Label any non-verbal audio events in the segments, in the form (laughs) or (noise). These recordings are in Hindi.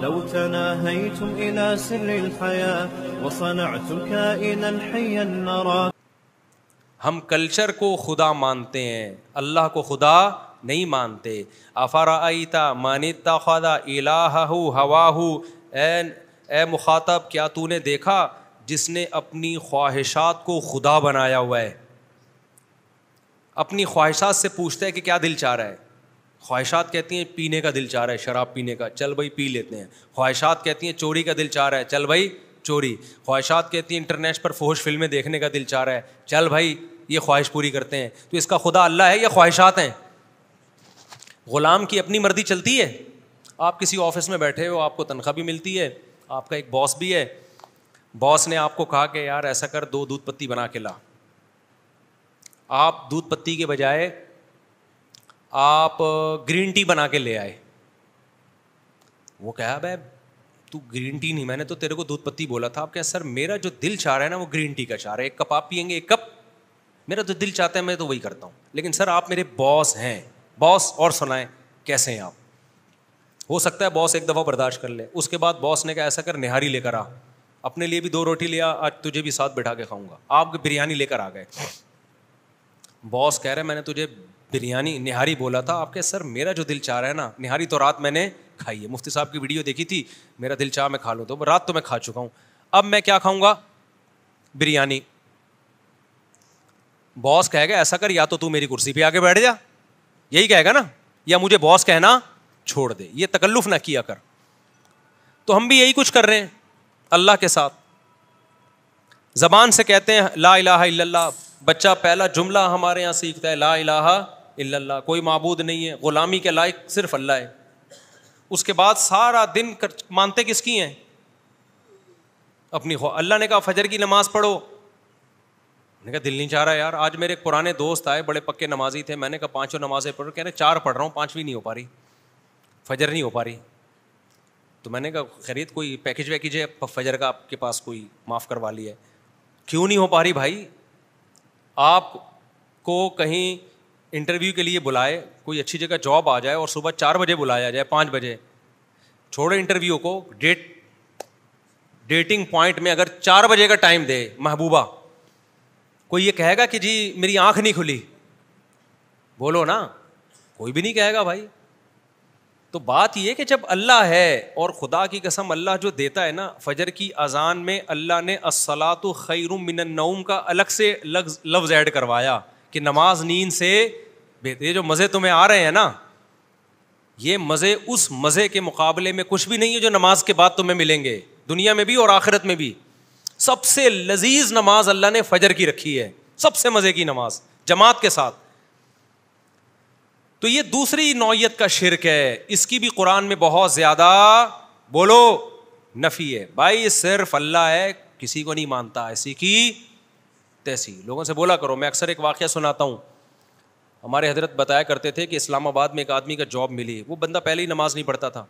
لو تناهيتم إلى سر الحياة وصنعتم كائنا حيا نرى हम कल्चर को खुदा मानते हैं अल्लाह को खुदा नहीं मानते अफ़ारता मानिता ख़दा इलाहू हवाहू एन ए मुखातब क्या तूने देखा जिसने अपनी ख्वाहिशात को खुदा बनाया हुआ है अपनी ख्वाहिशात से पूछता है कि क्या दिल चाह रहा है ख्वाहिशात कहती हैं पीने का दिल चाह रहा है शराब पीने का चल भाई पी लेते हैं ख्वाहिशात कहती हैं चोरी का दिल चाह रहा है चल भाई चोरी ख्वाहिशात कहती हैं इंटरनेट पर फोश फिल्में देखने का दिल चाह रहा है चल भाई ये ख्वाहिश पूरी करते हैं तो इसका खुदा अल्लाह है या ख्वाहिशात हैं ग़ुलाम की अपनी मर्जी चलती है आप किसी ऑफिस में बैठे हो आपको तनख्वाह भी मिलती है आपका एक बॉस भी है बॉस ने आपको कहा कि यार ऐसा कर दो दूध पत्ती बना के ला आप दूध पत्ती के बजाय आप ग्रीन टी बना के ले आए वो कह भाई तू ग्रीन टी नहीं मैंने तो तेरे को दूध पत्ती बोला था आप क्या सर मेरा जो दिल चाह रहा है ना वो ग्रीन टी का चाह रहा है एक कप आप पियेंगे एक कप मेरा जो दिल चाहता है मैं तो वही करता हूँ लेकिन सर आप मेरे बॉस हैं बॉस और सुनाएं कैसे हैं आप हो सकता है बॉस एक दफ़ा बर्दाश्त कर ले उसके बाद बॉस ने कहा ऐसा कर निहारी लेकर आ अपने लिए भी दो रोटी लिया आज तुझे भी साथ बैठा के खाऊंगा आप बिरयानी लेकर आ गए बॉस कह रहे मैंने तुझे बिरयानी निहारी बोला था आपके सर मेरा जो दिल चाह रहा है ना निहारी तो रात मैंने खाई है मुफ्ती साहब की वीडियो देखी थी मेरा दिल चाह मैं खा लो तो रात तो मैं खा चुका हूँ अब मैं क्या खाऊंगा बिरयानी बॉस कहेगा ऐसा कर या तो तू मेरी कुर्सी पर आके बैठ जा यही कहेगा ना या मुझे बॉस कहना छोड़ दे ये तकल्लुफ ना किया कर तो हम भी यही कुछ कर रहे हैं अल्लाह के साथ ज़बान से कहते हैं ला इलाहा इल्लल्लाह बच्चा पहला जुमला हमारे यहाँ सीखता है ला इलाहा इल्लल्लाह कोई मबूद नहीं है ग़ुलामी के लायक सिर्फ अल्लाह है उसके बाद सारा दिन कर, मानते किसकी हैं अपनी हो अल्लाह ने कहा फजर की नमाज़ पढ़ो मैंने कहा दिल नहीं चाह रहा यार आज मेरे एक पुराने दोस्त आए बड़े पक्के नमाजी थे मैंने कहा पांचों नमाज़ें पढ़ो कह रहे चार पढ़ रहा हूँ पाँचवीं नहीं हो पा रही फजर नहीं हो पा रही तो मैंने कहा खरीद तो कोई पैकेज वैकेज है फजर का आपके पास कोई माफ़ करवा लिया है क्यों नहीं हो पा रही भाई आप को कहीं इंटरव्यू के लिए बुलाए कोई अच्छी जगह जॉब आ जाए और सुबह चार बजे बुलाया जाए पाँच बजे छोड़े इंटरव्यू को डेट डेटिंग पॉइंट में अगर चार बजे का टाइम दे महबूबा कोई ये कहेगा कि जी मेरी आंख नहीं खुली बोलो ना कोई भी नहीं कहेगा भाई तो बात यह कि जब अल्लाह है और खुदा की कसम अल्लाह जो देता है ना फजर की अजान में अल्लाह ने असलात मिनन्नऊम का अलग से लफ्ज़ ऐड करवाया कि नमाज नींद से ये जो मज़े तुम्हें आ रहे हैं ना ये मज़े उस मज़े के मुकाबले में कुछ भी नहीं है जो नमाज के बाद तुम्हें मिलेंगे दुनिया में भी और आखिरत में भी सबसे लजीज नमाज अल्लाह ने फजर की रखी है सबसे मज़े की नमाज जमात के साथ तो ये दूसरी नौीयत का शिरक है इसकी भी कुरान में बहुत ज़्यादा बोलो नफ़ी है भाई सिर्फ अल्लाह है किसी को नहीं मानता ऐसी की तैसी लोगों से बोला करो मैं अक्सर एक वाक़ सुनाता हूँ हमारे हजरत बताया करते थे कि इस्लामाबाद में एक आदमी का जॉब मिली वो बंदा पहले ही नमाज़ नहीं पढ़ता था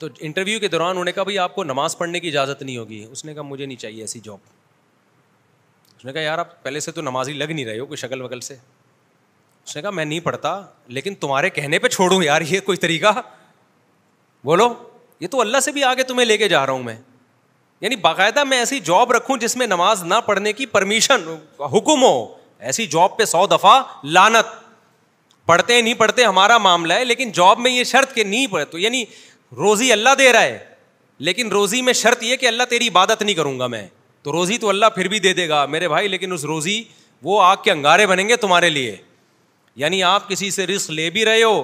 तो इंटरव्यू के दौरान उन्होंने कहा भाई आपको नमाज़ पढ़ने की इजाज़त नहीं होगी उसने कहा मुझे नहीं चाहिए ऐसी जॉब उसने कहा यार आप पहले से तो नमाज ही लग नहीं रहे हो कोई शक्ल वगल से उसने कहा मैं नहीं पढ़ता लेकिन तुम्हारे कहने पर छोड़ूं यार ये कोई तरीका बोलो ये तो अल्लाह से भी आगे तुम्हें लेके जा रहा हूँ मैं यानी बाकायदा मैं ऐसी जॉब रखूं जिसमें नमाज ना पढ़ने की परमिशन हुकुम हो ऐसी जॉब पे सौ दफ़ा लानत पढ़ते नहीं पढ़ते हमारा मामला है लेकिन जॉब में ये शर्त कि नहीं पढ़े तो यानी रोज़ी अल्लाह दे रहा है लेकिन रोज़ी में शर्त यह कि अल्लाह तेरी इबादत नहीं करूँगा मैं तो रोज़ी तो अल्लाह फिर भी दे देगा मेरे भाई लेकिन उस रोज़ी वो आग के अंगारे बनेंगे तुम्हारे लिए यानी आप किसी से रिस्क ले भी रहे हो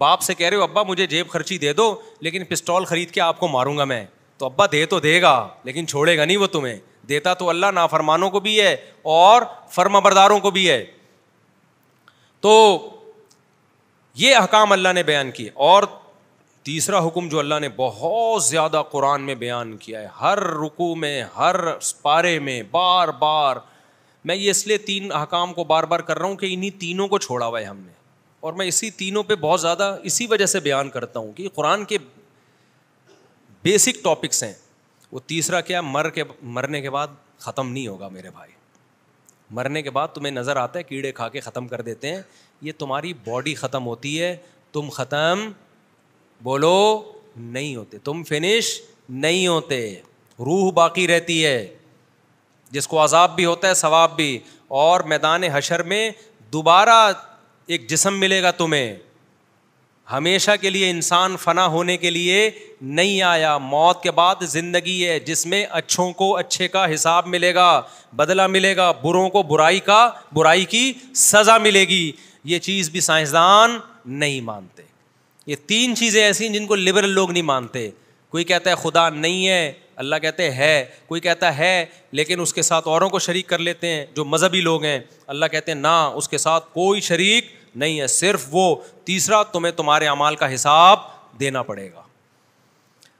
बाप से कह रहे हो अब्बा मुझे जेब खर्ची दे दो लेकिन पिस्टॉल खरीद के आपको मारूंगा मैं तो अब्बा दे तो देगा लेकिन छोड़ेगा नहीं वो तुम्हें देता तो अल्लाह नाफरमानों को भी है और फर्माबरदारों को भी है तो ये अहकाम अल्लाह ने बयान किए और तीसरा हुक्म जो अल्लाह ने बहुत ज़्यादा कुरान में बयान किया है हर रुकू में हर पारे में बार बार मैं ये इसलिए तीन अहकाम को बार बार कर रहा हूँ कि इन्हीं तीनों को छोड़ा हुआ है हमने और मैं इसी तीनों पे बहुत ज़्यादा इसी वजह से बयान करता हूँ कि कुरान के बेसिक टॉपिक्स हैं वो तीसरा क्या मर के मरने के बाद ख़त्म नहीं होगा मेरे भाई मरने के बाद तुम्हें नज़र आता है कीड़े खा के ख़त्म कर देते हैं ये तुम्हारी बॉडी ख़त्म होती है तुम ख़त्म बोलो नहीं होते तुम फिनिश नहीं होते रूह बाकी रहती है जिसको अजाब भी होता है सवाब भी और मैदान हशर में दोबारा एक जिसम मिलेगा तुम्हें हमेशा के लिए इंसान फना होने के लिए नहीं आया मौत के बाद ज़िंदगी है जिसमें अच्छों को अच्छे का हिसाब मिलेगा बदला मिलेगा बुरों को बुराई का बुराई की सज़ा मिलेगी ये चीज़ भी साइंसदान नहीं मानते ये तीन चीज़ें ऐसी हैं जिनको लिबरल लोग नहीं मानते कोई कहता है खुदा नहीं है अल्लाह कहते है कोई कहता है लेकिन उसके साथ औरों को शरीक कर लेते हैं जो मजहबी लोग हैं अल्लाह कहते हैं ना उसके साथ कोई शरीक नहीं है सिर्फ वो तीसरा तुम्हें तुम्हारे अमाल का हिसाब देना पड़ेगा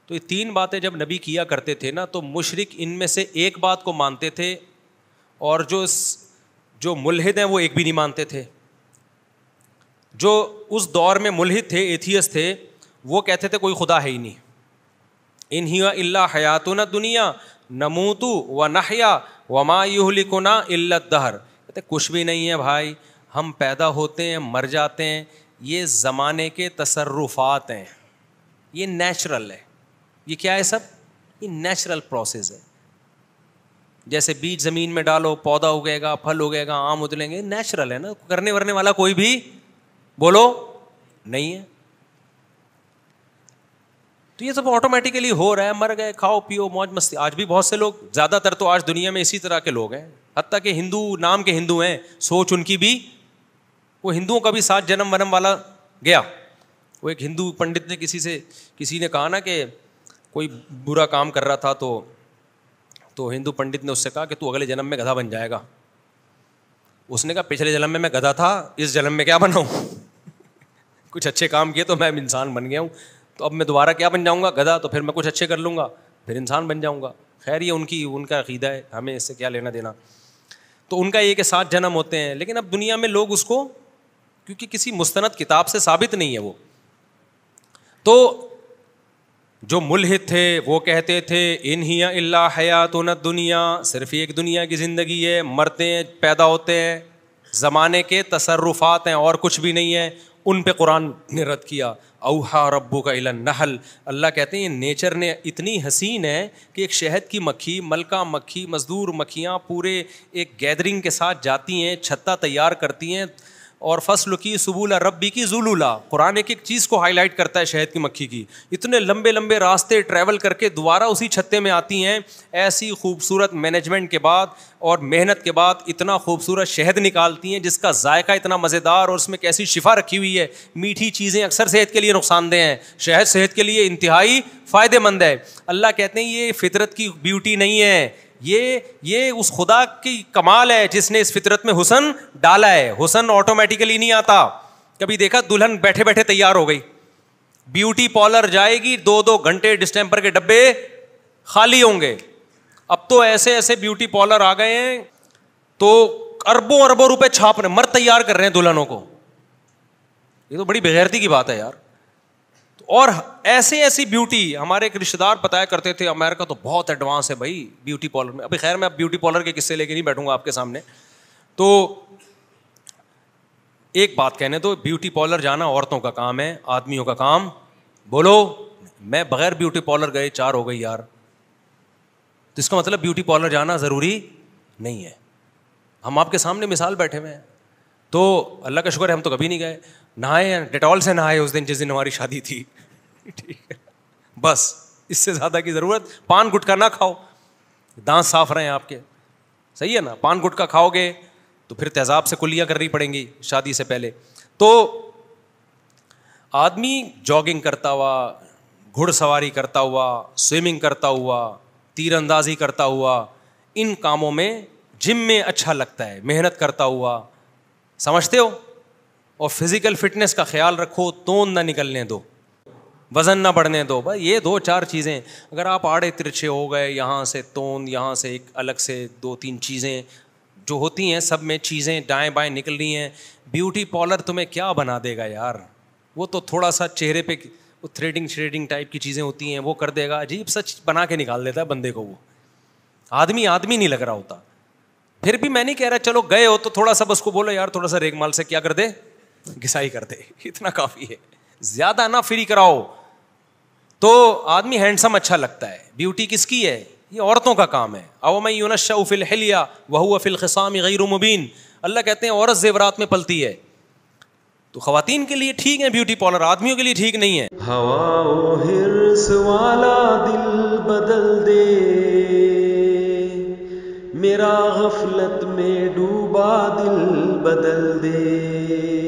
तो ये तीन बातें जब नबी किया करते थे ना तो मुशरक इनमें से एक बात को मानते थे और जो जो मुलहिद हैं वो एक भी नहीं मानते थे जो उस दौर में मुलहिद थे एथियस थे वो कहते थे कोई खुदा है ही नहीं इन ही अल्ला हयात न दुनिया नमूतु व नहया व माँ युहलिकुना इल्लत दहर कहते कुछ भी नहीं है भाई हम पैदा होते हैं मर जाते हैं ये ज़माने के तसरुफ़ात हैं ये नेचुरल है ये क्या है सब ये नेचुरल प्रोसेस है जैसे बीज ज़मीन में डालो पौधा उगेगा फल उगेगा आम उतलेंगे नेचुरल है ना करने वरने वाला कोई भी बोलो नहीं है तो ये सब ऑटोमेटिकली हो रहा है मर गए खाओ पियो मौज मस्ती आज भी बहुत से लोग ज़्यादातर तो आज दुनिया में इसी तरह के लोग हैं हती कि हिंदू नाम के हिंदू हैं सोच उनकी भी वो हिंदुओं का भी सात जन्म वनम वाला गया वो एक हिंदू पंडित ने किसी से किसी ने कहा ना कि कोई बुरा काम कर रहा था तो तो हिंदू पंडित ने उससे कहा कि तू अगले जन्म में गधा बन जाएगा उसने कहा पिछले जन्म में मैं गधा था इस जन्म में क्या बनाऊँ (laughs) कुछ अच्छे काम किए तो मैं इंसान बन गया हूँ तो अब मैं दोबारा क्या बन जाऊँगा गधा तो फिर मैं कुछ अच्छे कर लूँगा फिर इंसान बन जाऊँगा खैर ये उनकी उनका अकीदा है हमें इससे क्या लेना देना तो उनका ये कि सात जन्म होते हैं लेकिन अब दुनिया में लोग उसको क्योंकि किसी मुस्तनद किताब से साबित नहीं है वो तो जो मुलहित थे वो कहते थे इन ही अल्ला हयात न दुनिया सिर्फ एक दुनिया की ज़िंदगी है मरते हैं पैदा होते हैं ज़माने के तसरुफ़ात हैं और कुछ भी नहीं है उन पे कुरान ने रद्द किया अवहा रब्बू का इला नहल अल्लाह कहते हैं नेचर ने इतनी हसीन है कि एक शहद की मक्खी मलका मक्खी मज़दूर मक्खियाँ पूरे एक गैदरिंग के साथ जाती हैं छत्ता तैयार करती हैं और फसल की सबूला रबी की जुलूला कुरान एक एक चीज़ को हाईलाइट करता है शहद की मक्खी की इतने लंबे लंबे रास्ते ट्रैवल करके दोबारा उसी छत्ते में आती हैं ऐसी खूबसूरत मैनेजमेंट के बाद और मेहनत के बाद इतना खूबसूरत शहद निकालती हैं जिसका जायका इतना मज़ेदार और उसमें कैसी शिफा रखी हुई है मीठी चीज़ें अक्सर सेहत के लिए नुकसानदेह हैं शहद सेहत के लिए इंतहाई फ़ायदेमंद है अल्लाह कहते हैं ये फितरत की ब्यूटी नहीं है ये ये उस खुदा की कमाल है जिसने इस फितरत में हुसन डाला है हुसन ऑटोमेटिकली नहीं आता कभी देखा दुल्हन बैठे बैठे तैयार हो गई ब्यूटी पार्लर जाएगी दो दो घंटे डिस्टेम्पर के डब्बे खाली होंगे अब तो ऐसे ऐसे ब्यूटी पार्लर आ गए हैं तो अरबों अरबों रुपए छाप रहे मर तैयार कर रहे हैं दुल्हनों को ये तो बड़ी बेगैरती की बात है यार और ऐसे ऐसी ब्यूटी हमारे एक रिश्तेदार बताया करते थे अमेरिका तो बहुत एडवांस है भाई ब्यूटी पार्लर में अभी खैर मैं ब्यूटी पार्लर के किस्से लेके नहीं बैठूंगा आपके सामने तो एक बात कहने दो ब्यूटी पार्लर जाना औरतों का काम है आदमियों का काम बोलो मैं बगैर ब्यूटी पार्लर गए चार हो गई यार तो इसका मतलब ब्यूटी पार्लर जाना ज़रूरी नहीं है हम आपके सामने मिसाल बैठे हुए हैं तो अल्लाह का शुक्र है हम तो कभी नहीं गए नहाए डेटॉल से नहाए उस दिन जिस दिन हमारी शादी थी ठीक है बस इससे ज़्यादा की ज़रूरत पान गुटका ना खाओ दांत साफ रहे आपके सही है ना पान गुटका खाओगे तो फिर तेजाब से कुलियाँ करनी पड़ेंगी शादी से पहले तो आदमी जॉगिंग करता हुआ घुड़सवारी करता हुआ स्विमिंग करता हुआ तीरंदाजी करता हुआ इन कामों में जिम में अच्छा लगता है मेहनत करता हुआ समझते हो और फिज़िकल फिटनेस का ख्याल रखो तोन ना निकलने दो वज़न ना बढ़ने दो भाई ये दो चार चीज़ें अगर आप आड़े तिरछे हो गए यहाँ से तोन यहाँ से एक अलग से दो तीन चीज़ें जो होती हैं सब में चीज़ें दाएं बाएं निकल रही हैं ब्यूटी पार्लर तुम्हें क्या बना देगा यार वो तो थोड़ा सा चेहरे पे वो थ्रेडिंग श्रेडिंग टाइप की चीज़ें होती हैं वो कर देगा अजीब सच बना के निकाल देता है बंदे को वो आदमी आदमी नहीं लग रहा होता फिर भी मैं नहीं कह रहा चलो गए हो तो थोड़ा सा बस को बोलो यार थोड़ा सा रेगमाल से क्या कर दे घिसाई कर दे इतना काफ़ी है ज़्यादा ना फ्री कराओ तो आदमी हैंडसम अच्छा लगता है ब्यूटी किसकी है ये औरतों का काम है अव मैं यूनशा उफिल हलिया वह अफिल खसाम गैर मुबीन अल्लाह कहते हैं औरत जेवरात में पलती है तो खातन के लिए ठीक है ब्यूटी पार्लर आदमियों के लिए ठीक नहीं है हवाओ हिरस वाला दिल बदल दे मेरा गफलत में डूबा दिल बदल दे